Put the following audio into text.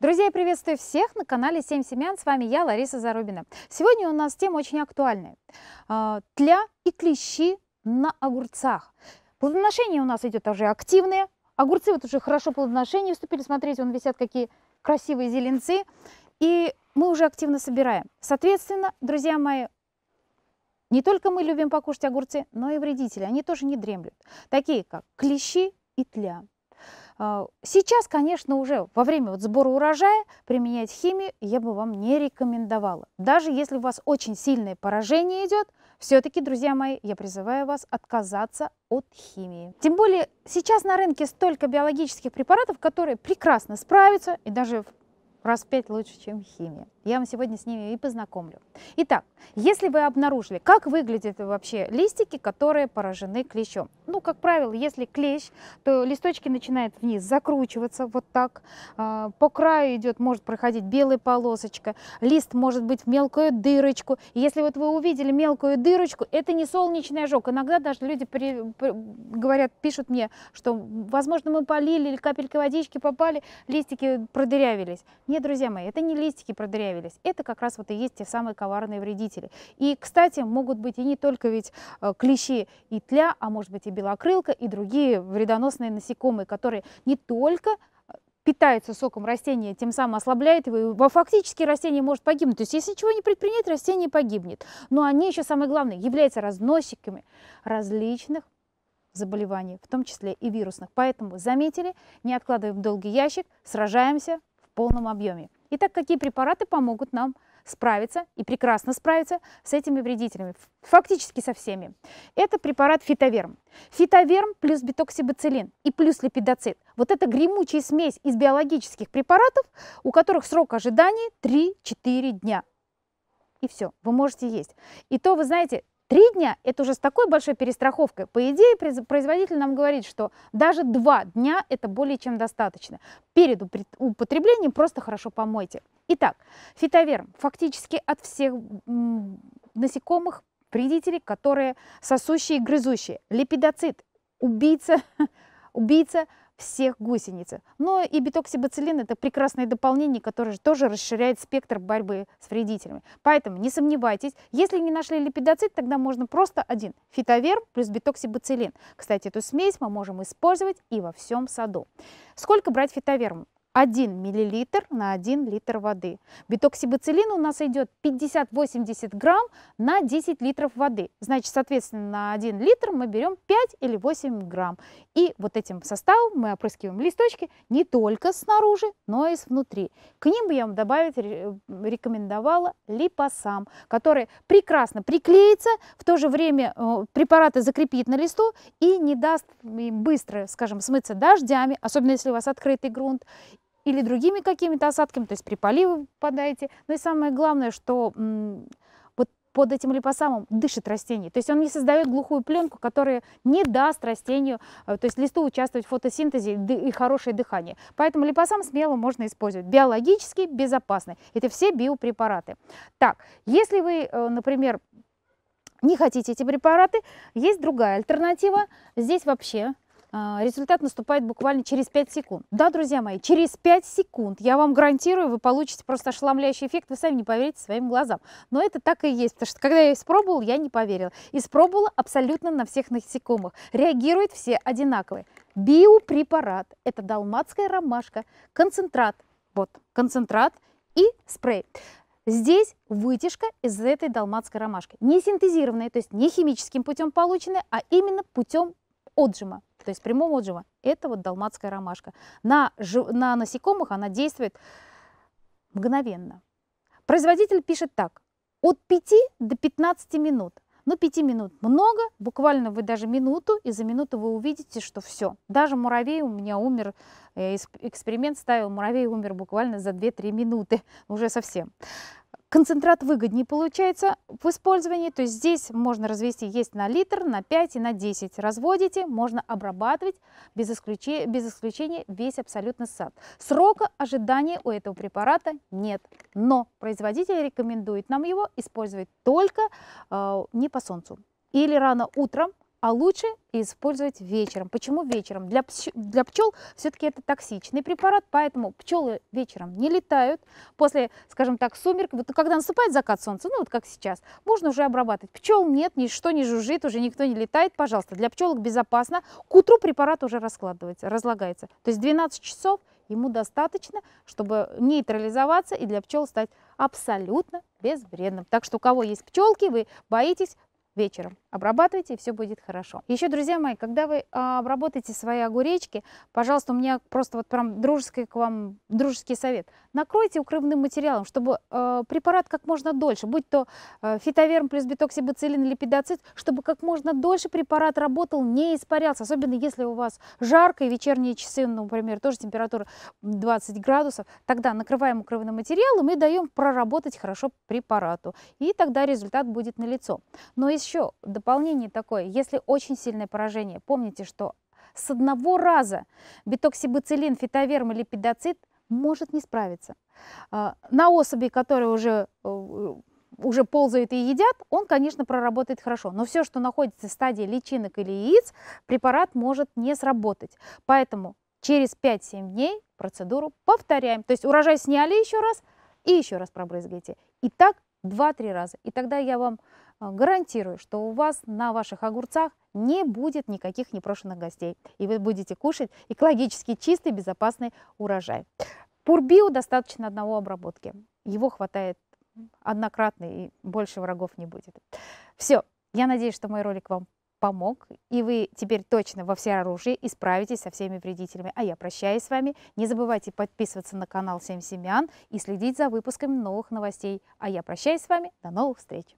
Друзья, я приветствую всех на канале «Семь семян». С вами я, Лариса Зарубина. Сегодня у нас тема очень актуальная. А, тля и клещи на огурцах. Плодоношение у нас идет уже активное. Огурцы вот уже хорошо плодоношение вступили. Смотрите, он висят какие красивые зеленцы. И мы уже активно собираем. Соответственно, друзья мои, не только мы любим покушать огурцы, но и вредители. Они тоже не дремлют. Такие, как клещи и тля. А, сейчас, конечно, уже во время вот сбора урожая применять химию я бы вам не рекомендовала. Даже если у вас очень сильное поражение идет, все-таки, друзья мои, я призываю вас отказаться от химии. Тем более сейчас на рынке столько биологических препаратов, которые прекрасно справятся и даже раз в пять лучше, чем химия. Я вам сегодня с ними и познакомлю. Итак, если вы обнаружили, как выглядят вообще листики, которые поражены клещом. Ну, как правило, если клещ, то листочки начинают вниз закручиваться вот так. А, по краю идет, может проходить белая полосочка. Лист может быть в мелкую дырочку. если вот вы увидели мелкую дырочку, это не солнечный ожог. Иногда даже люди при, при, говорят, пишут мне, что, возможно, мы полили или капельки водички попали, листики продырявились. Нет, друзья мои, это не листики продырявились, это как раз вот и есть те самые коварные вредители. И, кстати, могут быть и не только ведь э, клещи и тля, а может быть и белокрылка, и другие вредоносные насекомые, которые не только э, питаются соком растения, тем самым ослабляет его, и фактически растение может погибнуть. То есть если ничего не предпринять, растение погибнет. Но они еще, самое главное, являются разносчиками различных заболеваний, в том числе и вирусных. Поэтому заметили, не откладываем долгий ящик, сражаемся, полном объеме. Итак, какие препараты помогут нам справиться и прекрасно справиться с этими вредителями, фактически со всеми. Это препарат фитоверм. Фитоверм плюс бетоксибацилин и плюс липидоцит. Вот это гремучая смесь из биологических препаратов, у которых срок ожидания 3-4 дня. И все, вы можете есть. И то, вы знаете, Три дня – это уже с такой большой перестраховкой. По идее, производитель нам говорит, что даже два дня – это более чем достаточно. Перед употреблением просто хорошо помойте. Итак, фитоверм фактически от всех насекомых, вредителей, которые сосущие и грызущие. Лепидоцит – убийца, убийца всех гусениц. Но и битоксибацилин – это прекрасное дополнение, которое тоже расширяет спектр борьбы с вредителями. Поэтому не сомневайтесь, если не нашли липидоцит, тогда можно просто один – фитоверм плюс битоксибацилин. Кстати, эту смесь мы можем использовать и во всем саду. Сколько брать фитоверм? 1 мл на 1 литр воды. Битоксибацилин у нас идет 50-80 грамм на 10 литров воды. Значит, соответственно, на 1 литр мы берем 5 или 8 грамм. И вот этим составом мы опрыскиваем листочки не только снаружи, но и внутри. К ним бы я вам добавить рекомендовала липосам, который прекрасно приклеится, в то же время э, препараты закрепит на листу и не даст им быстро, скажем, смыться дождями, особенно если у вас открытый грунт, или другими какими-то осадками, то есть при поливе вы попадаете. Но ну и самое главное, что вот под этим липосамом дышит растение. То есть он не создает глухую пленку, которая не даст растению, э, то есть листу участвовать в фотосинтезе и хорошее дыхание. Поэтому липосам смело можно использовать. Биологически безопасный. Это все биопрепараты. Так, если вы, э, например, не хотите эти препараты, есть другая альтернатива. Здесь вообще а, результат наступает буквально через 5 секунд. Да, друзья мои, через 5 секунд, я вам гарантирую, вы получите просто ошеломляющий эффект, вы сами не поверите своим глазам. Но это так и есть, потому что когда я испробовала, я не поверила. Испробовала абсолютно на всех насекомых. Реагируют все одинаковые. Биопрепарат – это далматская ромашка, концентрат, вот, концентрат и спрей. Здесь вытяжка из этой далматской ромашки. Не синтезированная, то есть не химическим путем полученная, а именно путем отжима, то есть прямого отжима. Это вот далматская ромашка. На, на насекомых она действует мгновенно. Производитель пишет так. От 5 до 15 минут. Ну, 5 минут много, буквально вы даже минуту, и за минуту вы увидите, что все. Даже муравей у меня умер, э, эксперимент ставил, муравей умер буквально за 2-3 минуты, уже совсем. Концентрат выгоднее получается в использовании, то есть здесь можно развести есть на литр, на 5 и на 10. Разводите, можно обрабатывать без исключения, без исключения весь абсолютно сад. Срока ожидания у этого препарата нет, но производитель рекомендует нам его использовать только э, не по солнцу. Или рано утром а лучше использовать вечером. Почему вечером? Для, пч... для пчел все-таки это токсичный препарат, поэтому пчелы вечером не летают. После, скажем так, сумерек, вот когда наступает закат солнца, ну вот как сейчас, можно уже обрабатывать. Пчел нет, ничто не жужжит, уже никто не летает, пожалуйста. Для пчелок безопасно. К утру препарат уже раскладывается, разлагается. То есть 12 часов ему достаточно, чтобы нейтрализоваться и для пчел стать абсолютно безвредным. Так что у кого есть пчелки, вы боитесь вечером. Обрабатывайте, и все будет хорошо. Еще, друзья мои, когда вы а, обработаете свои огуречки, пожалуйста, у меня просто вот прям дружеский к вам, дружеский совет. Накройте укрывным материалом, чтобы э, препарат как можно дольше, будь то э, фитоверм плюс бетоксибацилин или педоцит, чтобы как можно дольше препарат работал, не испарялся. Особенно если у вас жарко и вечерние часы, ну, например, тоже температура 20 градусов, тогда накрываем укрывным материалом и даем проработать хорошо препарату. И тогда результат будет налицо. Но еще, дополнение такое, если очень сильное поражение, помните, что с одного раза битоксибацилин, фитоверм или педоцит может не справиться. А, на особи, которые уже э, уже ползают и едят, он, конечно, проработает хорошо. Но все, что находится в стадии личинок или яиц, препарат может не сработать. Поэтому через 5-7 дней процедуру повторяем. То есть урожай сняли еще раз и еще раз пробрызгайте. И так 2-3 раза. И тогда я вам а, гарантирую, что у вас на ваших огурцах не будет никаких непрошенных гостей. И вы будете кушать экологически чистый, безопасный урожай. Пурбио достаточно одного обработки. Его хватает однократно и больше врагов не будет. Все, я надеюсь, что мой ролик вам помог, и вы теперь точно во всеоружии и справитесь со всеми вредителями. А я прощаюсь с вами. Не забывайте подписываться на канал семь семян и следить за выпусками новых новостей. А я прощаюсь с вами. До новых встреч!